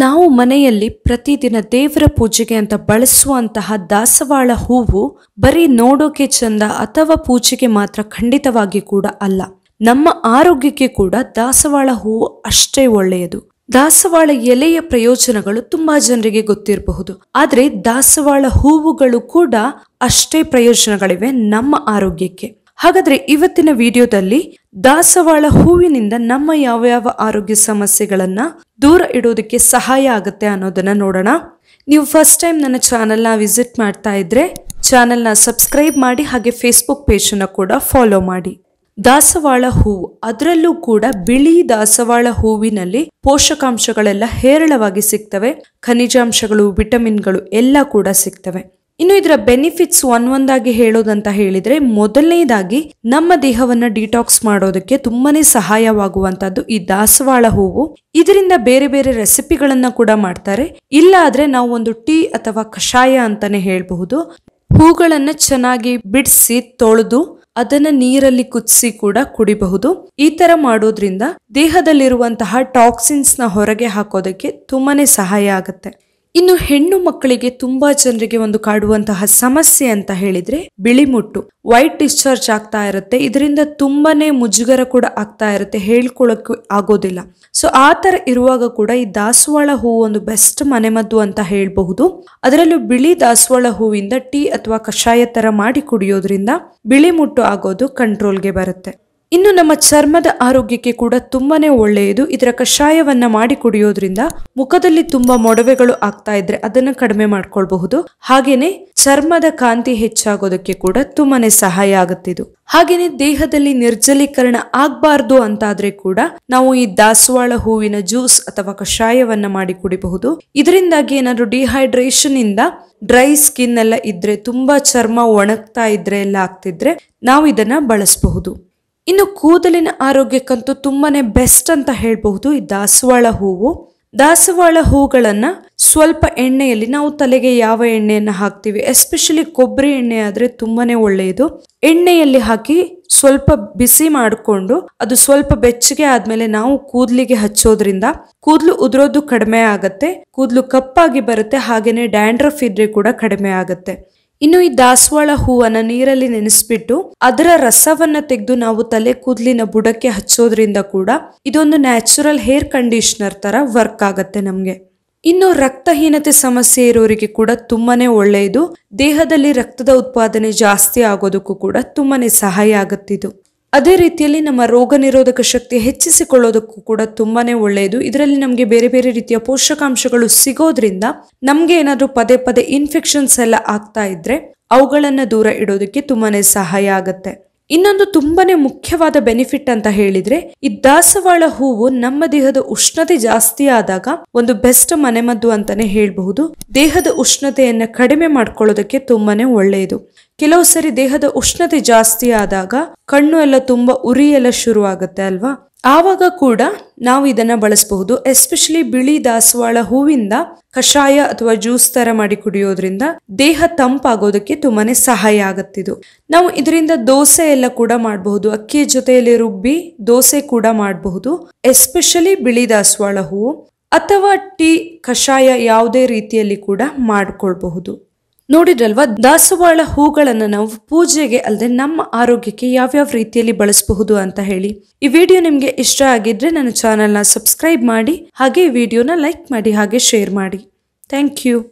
ನಾವು ಮನೆಯಲ್ಲಿ ಪ್ರತಿದಿನ ದೇವರ ಪೂಜೆಗೆ ಅಂತ ಬಳಸುವಂತಹ ದಾಸವಾಳ ಹೂವು ಬರೀ ನೋಡೋಕೆ ಚಂದ ಅಥವಾ ಪೂಜೆಗೆ ಮಾತ್ರ ಖಂಡಿತವಾಗಿ ಕೂಡ ಅಲ್ಲ ನಮ್ಮ ಆರೋಗ್ಯಕ್ಕೆ ಕೂಡ ದಾಸವಾಳ ಹೂವು ಅಷ್ಟೇ ಒಳ್ಳೆಯದು ದಾಸವಾಳ ಎಲೆಯ ಪ್ರಯೋಜನಗಳು ತುಂಬಾ ಜನರಿಗೆ ಗೊತ್ತಿರಬಹುದು ಆದರೆ ದಾಸವಾಳ ಹೂವುಗಳು ಕೂಡ ಅಷ್ಟೇ ಪ್ರಯೋಜನಗಳಿವೆ ನಮ್ಮ ಆರೋಗ್ಯಕ್ಕೆ ಹಾಗಾದ್ರೆ ಇವತ್ತಿನ ವಿಡಿಯೋದಲ್ಲಿ ದಾಸವಾಳ ಹೂವಿನಿಂದ ನಮ್ಮ ಯಾವ ಯಾವ ಆರೋಗ್ಯ ಸಮಸ್ಯೆಗಳನ್ನ ದೂರ ಇಡೋದಕ್ಕೆ ಸಹಾಯ ಆಗುತ್ತೆ ಅನ್ನೋದನ್ನ ನೋಡೋಣ ನೀವು ಫಸ್ಟ್ ಟೈಮ್ ನನ್ನ ಚಾನೆಲ್ನ ವಿಸಿಟ್ ಮಾಡ್ತಾ ಇದ್ರೆ ಚಾನೆಲ್ನ ಸಬ್ಸ್ಕ್ರೈಬ್ ಮಾಡಿ ಹಾಗೆ ಫೇಸ್ಬುಕ್ ಪೇಜನ್ನು ಕೂಡ ಫಾಲೋ ಮಾಡಿ ದಾಸವಾಳ ಹೂವು ಅದರಲ್ಲೂ ಕೂಡ ಬಿಳಿ ದಾಸವಾಳ ಹೂವಿನಲ್ಲಿ ಪೋಷಕಾಂಶಗಳೆಲ್ಲ ಹೇರಳವಾಗಿ ಸಿಗ್ತವೆ ಖನಿಜಾಂಶಗಳು ವಿಟಮಿನ್ಗಳು ಎಲ್ಲ ಕೂಡ ಸಿಗ್ತವೆ ಇನ್ನು ಇದರ ಬೆನಿಫಿಟ್ಸ್ ಒಂದೊಂದಾಗಿ ಹೇಳೋದಂತ ಹೇಳಿದ್ರೆ ಮೊದಲನೇದಾಗಿ ನಮ್ಮ ದೇಹವನ್ನ ಡಿಟಾಕ್ಸ್ ಮಾಡೋದಕ್ಕೆ ತುಂಬಾನೇ ಸಹಾಯವಾಗುವಂತದ್ದು ಈ ದಾಸವಾಳ ಹೂವು ಇದರಿಂದ ಬೇರೆ ಬೇರೆ ರೆಸಿಪಿಗಳನ್ನ ಕೂಡ ಮಾಡ್ತಾರೆ ಇಲ್ಲ ಆದ್ರೆ ನಾವು ಒಂದು ಟೀ ಅಥವಾ ಕಷಾಯ ಅಂತಾನೆ ಹೇಳಬಹುದು ಹೂಗಳನ್ನು ಚೆನ್ನಾಗಿ ಬಿಡಿಸಿ ತೊಳೆದು ಅದನ್ನ ನೀರಲ್ಲಿ ಕುದಿಸಿ ಕೂಡ ಕುಡಿಬಹುದು ಈ ತರ ಮಾಡೋದ್ರಿಂದ ದೇಹದಲ್ಲಿರುವಂತಹ ಟಾಕ್ಸಿನ್ಸ್ ನ ಹೊರಗೆ ಹಾಕೋದಕ್ಕೆ ತುಂಬಾನೇ ಸಹಾಯ ಆಗುತ್ತೆ ಇನ್ನು ಹೆಣ್ಣು ಮಕ್ಕಳಿಗೆ ತುಂಬಾ ಜನರಿಗೆ ಒಂದು ಕಾಡುವಂತಹ ಸಮಸ್ಯೆ ಅಂತ ಹೇಳಿದ್ರೆ ಬಿಳಿ ಮುಟ್ಟು ವೈಟ್ ಡಿಸ್ಚಾರ್ಜ್ ಆಗ್ತಾ ಇರುತ್ತೆ ಇದರಿಂದ ತುಂಬಾನೇ ಮುಜುಗರ ಕೂಡ ಆಗ್ತಾ ಇರುತ್ತೆ ಹೇಳ್ಕೊಳಕ್ಕೆ ಆಗೋದಿಲ್ಲ ಸೊ ಆತರ ಇರುವಾಗ ಕೂಡ ಈ ದಾಸವಾಳ ಹೂವು ಒಂದು ಬೆಸ್ಟ್ ಮನೆಮದ್ದು ಅಂತ ಹೇಳಬಹುದು ಅದರಲ್ಲೂ ಬಿಳಿ ದಾಸವಾಳ ಹೂವಿಂದ ಟೀ ಅಥವಾ ಕಷಾಯ ತರ ಮಾಡಿ ಕುಡಿಯೋದ್ರಿಂದ ಬಿಳಿ ಮುಟ್ಟು ಆಗೋದು ಕಂಟ್ರೋಲ್ಗೆ ಬರುತ್ತೆ ಇನ್ನು ನಮ್ಮ ಚರ್ಮದ ಆರೋಗ್ಯಕ್ಕೆ ಕೂಡ ತುಂಬಾನೇ ಒಳ್ಳೆಯದು ಇದರ ಕಷಾಯವನ್ನ ಮಾಡಿ ಕುಡಿಯೋದ್ರಿಂದ ಮುಖದಲ್ಲಿ ತುಂಬಾ ಮೊಡವೆಗಳು ಆಗ್ತಾ ಇದ್ರೆ ಅದನ್ನ ಕಡಿಮೆ ಮಾಡ್ಕೊಳ್ಬಹುದು ಹಾಗೇನೆ ಚರ್ಮದ ಕಾಂತಿ ಹೆಚ್ಚಾಗೋದಕ್ಕೆ ಕೂಡ ತುಂಬಾನೇ ಸಹಾಯ ಆಗುತ್ತಿದ್ದು ಹಾಗೇನೆ ದೇಹದಲ್ಲಿ ನಿರ್ಜಲೀಕರಣ ಆಗ್ಬಾರ್ದು ಅಂತಾದ್ರೆ ಕೂಡ ನಾವು ಈ ದಾಸವಾಳ ಹೂವಿನ ಜ್ಯೂಸ್ ಅಥವಾ ಕಷಾಯವನ್ನ ಮಾಡಿ ಕುಡಿಬಹುದು ಇದರಿಂದಾಗಿ ಏನಾದ್ರು ಡಿಹೈಡ್ರೇಷನ್ ಇಂದ ಡ್ರೈ ಸ್ಕಿನ್ ಎಲ್ಲ ಇದ್ರೆ ತುಂಬಾ ಚರ್ಮ ಒಣಗ್ತಾ ಇದ್ರೆ ಎಲ್ಲ ಆಗ್ತಿದ್ರೆ ನಾವು ಇದನ್ನ ಬಳಸಬಹುದು ಇನ್ನು ಕೂದಲಿನ ಆರೋಗ್ಯಕ್ಕಂತೂ ತುಂಬಾನೇ ಬೆಸ್ಟ್ ಅಂತ ಹೇಳಬಹುದು ಈ ದಾಸವಾಳ ಹೂವು ದಾಸವಾಳ ಹೂಗಳನ್ನು ಸ್ವಲ್ಪ ಎಣ್ಣೆಯಲ್ಲಿ ನಾವು ತಲೆಗೆ ಯಾವ ಎಣ್ಣೆಯನ್ನು ಹಾಕ್ತೀವಿ ಎಸ್ಪೆಷಲಿ ಕೊಬ್ಬರಿ ಎಣ್ಣೆ ಆದರೆ ತುಂಬಾನೇ ಒಳ್ಳೆಯದು ಎಣ್ಣೆಯಲ್ಲಿ ಹಾಕಿ ಸ್ವಲ್ಪ ಬಿಸಿ ಮಾಡಿಕೊಂಡು ಅದು ಸ್ವಲ್ಪ ಬೆಚ್ಚಗೆ ಆದಮೇಲೆ ನಾವು ಕೂದಲಿಗೆ ಹಚ್ಚೋದ್ರಿಂದ ಕೂದಲು ಉದುರೋದು ಕಡಿಮೆ ಆಗತ್ತೆ ಕೂದಲು ಕಪ್ಪಾಗಿ ಬರುತ್ತೆ ಹಾಗೇನೆ ಡ್ಯಾಂಡ್ರಫ್ ಇದ್ರೆ ಕೂಡ ಕಡಿಮೆ ಆಗುತ್ತೆ ಇನ್ನು ಈ ದಾಸವಾಳ ಹೂವನ್ನ ನೀರಲ್ಲಿ ನೆನೆಸ್ಬಿಟ್ಟು ಅದರ ರಸವನ್ನ ತೆಗೆದು ನಾವು ತಲೆ ಕೂದಲಿನ ಬುಡಕ್ಕೆ ಹಚ್ಚೋದ್ರಿಂದ ಕೂಡ ಇದೊಂದು ನ್ಯಾಚುರಲ್ ಹೇರ್ ಕಂಡೀಷನರ್ ತರ ವರ್ಕ್ ಆಗತ್ತೆ ನಮ್ಗೆ ಇನ್ನು ರಕ್ತಹೀನತೆ ಸಮಸ್ಯೆ ಇರೋರಿಗೆ ಕೂಡ ತುಂಬಾನೇ ಒಳ್ಳೆಯದು ದೇಹದಲ್ಲಿ ರಕ್ತದ ಉತ್ಪಾದನೆ ಜಾಸ್ತಿ ಆಗೋದಕ್ಕೂ ಕೂಡ ತುಂಬಾನೇ ಸಹಾಯ ಆಗುತ್ತಿದ್ದು ಅದೇ ರೀತಿಯಲ್ಲಿ ನಮ್ಮ ರೋಗ ನಿರೋಧಕ ಶಕ್ತಿ ಹೆಚ್ಚಿಸಿಕೊಳ್ಳೋದಕ್ಕೂ ಕೂಡ ತುಂಬಾನೇ ಒಳ್ಳೆಯದು ಇದರಲ್ಲಿ ನಮಗೆ ಬೇರೆ ಬೇರೆ ರೀತಿಯ ಪೋಷಕಾಂಶಗಳು ಸಿಗೋದ್ರಿಂದ ನಮಗೆ ಏನಾದರೂ ಪದೇ ಪದೇ ಇನ್ಫೆಕ್ಷನ್ಸ್ ಎಲ್ಲ ಆಗ್ತಾ ಇದ್ರೆ ಅವುಗಳನ್ನು ದೂರ ಇಡೋದಕ್ಕೆ ತುಂಬಾನೇ ಸಹಾಯ ಆಗುತ್ತೆ ಇನ್ನೊಂದು ತುಂಬಾನೇ ಮುಖ್ಯವಾದ ಬೆನಿಫಿಟ್ ಅಂತ ಹೇಳಿದ್ರೆ ಈ ದಾಸವಾಳ ಹೂವು ನಮ್ಮ ದೇಹದ ಉಷ್ಣತೆ ಜಾಸ್ತಿ ಆದಾಗ ಒಂದು ಬೆಸ್ಟ್ ಮನೆಮದ್ದು ಅಂತಾನೆ ಹೇಳ್ಬಹುದು ದೇಹದ ಉಷ್ಣತೆಯನ್ನ ಕಡಿಮೆ ಮಾಡ್ಕೊಳ್ಳೋದಕ್ಕೆ ತುಂಬಾನೇ ಒಳ್ಳೆಯದು ಕೆಲವು ಸರಿ ದೇಹದ ಉಷ್ಣತೆ ಜಾಸ್ತಿ ಆದಾಗ ಕಣ್ಣು ಎಲ್ಲ ತುಂಬಾ ಉರಿ ಎಲ್ಲ ಶುರುವಾಗುತ್ತೆ ಅಲ್ವಾ ಆವಾಗ ಕೂಡ ನಾವು ಇದನ್ನ ಬಳಸಬಹುದು ಎಸ್ಪೆಷಲಿ ಬಿಳಿ ದಾಸವಾಳ ಹೂವಿಂದ ಕಷಾಯ ಅಥವಾ ಜ್ಯೂಸ್ ತರ ಮಾಡಿ ಕುಡಿಯೋದ್ರಿಂದ ದೇಹ ತಂಪಾಗೋದಕ್ಕೆ ತುಂಬಾನೇ ಸಹಾಯ ಆಗುತ್ತಿದ್ದು ನಾವು ಇದರಿಂದ ದೋಸೆ ಎಲ್ಲ ಕೂಡ ಮಾಡಬಹುದು ಅಕ್ಕಿಯ ಜೊತೆಯಲ್ಲಿ ರುಬ್ಬಿ ದೋಸೆ ಕೂಡ ಮಾಡಬಹುದು ಎಸ್ಪೆಷಲಿ ಬಿಳಿ ದಾಸವಾಳ ಹೂವು ಅಥವಾ ಟೀ ಕಷಾಯ ಯಾವುದೇ ರೀತಿಯಲ್ಲಿ ಕೂಡ ಮಾಡಿಕೊಳ್ಬಹುದು ನೋಡಿದ್ರಲ್ವಾ ದಾಸವಾಳ ಹೂಗಳನ್ನು ನಾವು ಪೂಜೆಗೆ ಅಲ್ಲದೆ ನಮ್ಮ ಆರೋಗ್ಯಕ್ಕೆ ಯಾವ್ಯಾವ ರೀತಿಯಲ್ಲಿ ಬಳಸಬಹುದು ಅಂತ ಹೇಳಿ ಈ ವಿಡಿಯೋ ನಿಮಗೆ ಇಷ್ಟ ಆಗಿದ್ರೆ ನನ್ನ ಚಾನೆಲ್ನ ಸಬ್ಸ್ಕ್ರೈಬ್ ಮಾಡಿ ಹಾಗೆ ವಿಡಿಯೋನ ಲೈಕ್ ಮಾಡಿ ಹಾಗೆ ಶೇರ್ ಮಾಡಿ ಥ್ಯಾಂಕ್ ಯು